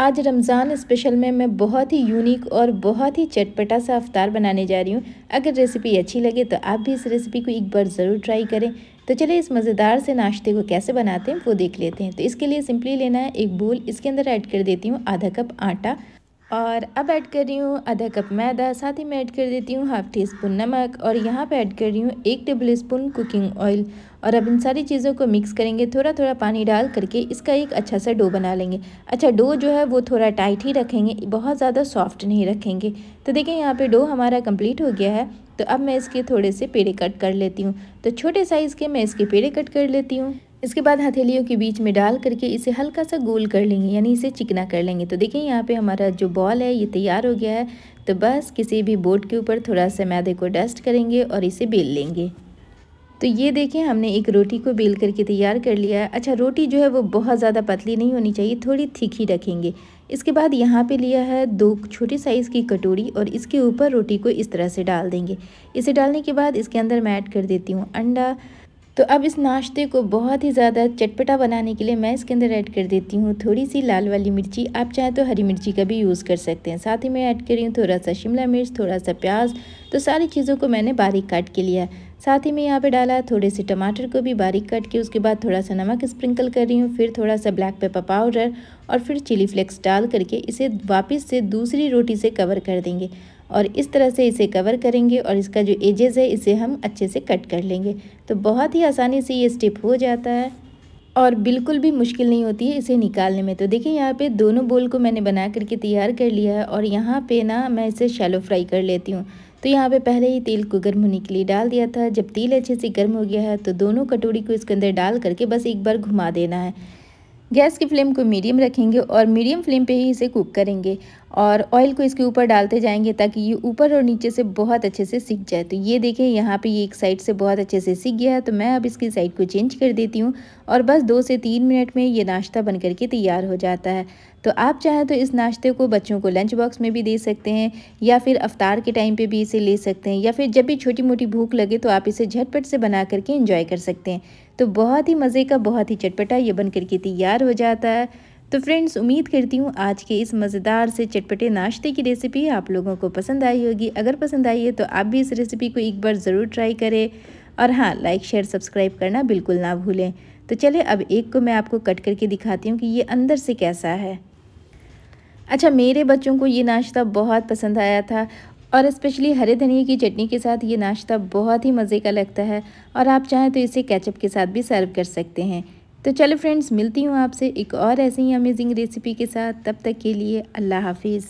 आज रमज़ान स्पेशल में मैं बहुत ही यूनिक और बहुत ही चटपटा सा अवतार बनाने जा रही हूँ अगर रेसिपी अच्छी लगे तो आप भी इस रेसिपी को एक बार ज़रूर ट्राई करें तो चलिए इस मज़ेदार से नाश्ते को कैसे बनाते हैं वो देख लेते हैं तो इसके लिए सिंपली लेना है एक बोल इसके अंदर ऐड कर देती हूँ आधा कप आटा और अब ऐड कर रही हूँ आधा कप मैदा साथ ही मैं ऐड कर देती हूँ हाफ़ टी स्पून नमक और यहाँ पे ऐड कर रही हूँ एक टेबल स्पून कुकिंग ऑयल और अब इन सारी चीज़ों को मिक्स करेंगे थोड़ा थोड़ा पानी डाल करके इसका एक अच्छा सा डो बना लेंगे अच्छा डो जो है वो थोड़ा टाइट ही रखेंगे बहुत ज़्यादा सॉफ्ट नहीं रखेंगे तो देखिए यहाँ पर डो हमारा कम्प्लीट हो गया है तो अब मैं इसके थोड़े से पेड़े कट कर लेती हूँ तो छोटे साइज़ के मैं इसके पेड़े कट कर लेती हूँ इसके बाद हथेलियों के बीच में डाल करके इसे हल्का सा गोल कर लेंगे यानी इसे चिकना कर लेंगे तो देखिए यहाँ पे हमारा जो बॉल है ये तैयार हो गया है तो बस किसी भी बोर्ड के ऊपर थोड़ा सा मैदे को डस्ट करेंगे और इसे बेल लेंगे तो ये देखें हमने एक रोटी को बेल करके तैयार कर लिया है अच्छा रोटी जो है वो बहुत ज़्यादा पतली नहीं होनी चाहिए थोड़ी थिक ही रखेंगे इसके बाद यहाँ पे लिया है दो छोटी साइज़ की कटोरी और इसके ऊपर रोटी को इस तरह से डाल देंगे इसे डालने के बाद इसके अंदर मैं ऐड कर देती हूँ अंडा तो अब इस नाश्ते को बहुत ही ज़्यादा चटपटा बनाने के लिए मैं इसके अंदर ऐड कर देती हूँ थोड़ी सी लाल वाली मिर्ची आप चाहें तो हरी मिर्ची का भी यूज़ कर सकते हैं साथ ही मैं ऐड कर रही हूँ थोड़ा सा शिमला मिर्च थोड़ा सा प्याज तो सारी चीज़ों को मैंने बारीक काट के लिया साथ ही मैं यहाँ पे डाला थोड़े से टमाटर को भी बारीक काट के उसके बाद थोड़ा सा नमक स्प्रिंकल कर रही हूँ फिर थोड़ा सा ब्लैक पेपर पाउडर और फिर चिली फ्लेक्स डाल करके इसे वापस से दूसरी रोटी से कवर कर देंगे और इस तरह से इसे कवर करेंगे और इसका जो एजेस है इसे हम अच्छे से कट कर लेंगे तो बहुत ही आसानी से ये स्टेप हो जाता है और बिल्कुल भी मुश्किल नहीं होती है इसे निकालने में तो देखिए यहाँ पे दोनों बोल को मैंने बना करके तैयार कर लिया है और यहाँ पे ना मैं इसे शैलो फ्राई कर लेती हूँ तो यहाँ पे पहले ही तेल को गर्म होने के लिए डाल दिया था जब तेल अच्छे से गर्म हो गया है तो दोनों कटोरी को इसके अंदर डाल करके बस एक बार घुमा देना है गैस की फ्लेम को मीडियम रखेंगे और मीडियम फ्लेम पे ही इसे कुक करेंगे और ऑयल को इसके ऊपर डालते जाएंगे ताकि ये ऊपर और नीचे से बहुत अच्छे से सीख जाए तो ये देखें यहाँ पे ये एक साइड से बहुत अच्छे से सीख गया है तो मैं अब इसकी साइड को चेंज कर देती हूँ और बस दो से तीन मिनट में ये नाश्ता बन करके तैयार हो जाता है तो आप चाहें तो इस नाश्ते को बच्चों को लंच बॉक्स में भी दे सकते हैं या फिर अफ्तार के टाइम पर भी इसे ले सकते हैं या फिर जब भी छोटी मोटी भूख लगे तो आप इसे झटपट से बना करके इंजॉय कर सकते हैं तो बहुत ही मज़े का बहुत ही चटपटा ये बन करके तैयार हो जाता है तो फ्रेंड्स उम्मीद करती हूँ आज के इस मज़ेदार से चटपटे नाश्ते की रेसिपी आप लोगों को पसंद आई होगी अगर पसंद आई है तो आप भी इस रेसिपी को एक बार ज़रूर ट्राई करें और हाँ लाइक शेयर सब्सक्राइब करना बिल्कुल ना भूलें तो चले अब एक को मैं आपको कट करके दिखाती हूँ कि ये अंदर से कैसा है अच्छा मेरे बच्चों को ये नाश्ता बहुत पसंद आया था और इस्पेशली हरे धनिए की चटनी के साथ ये नाश्ता बहुत ही मज़े का लगता है और आप चाहें तो इसे कैचअप के साथ भी सर्व कर सकते हैं तो चलो फ्रेंड्स मिलती हूँ आपसे एक और ऐसे ही अमेजिंग रेसिपी के साथ तब तक के लिए अल्लाह हाफिज़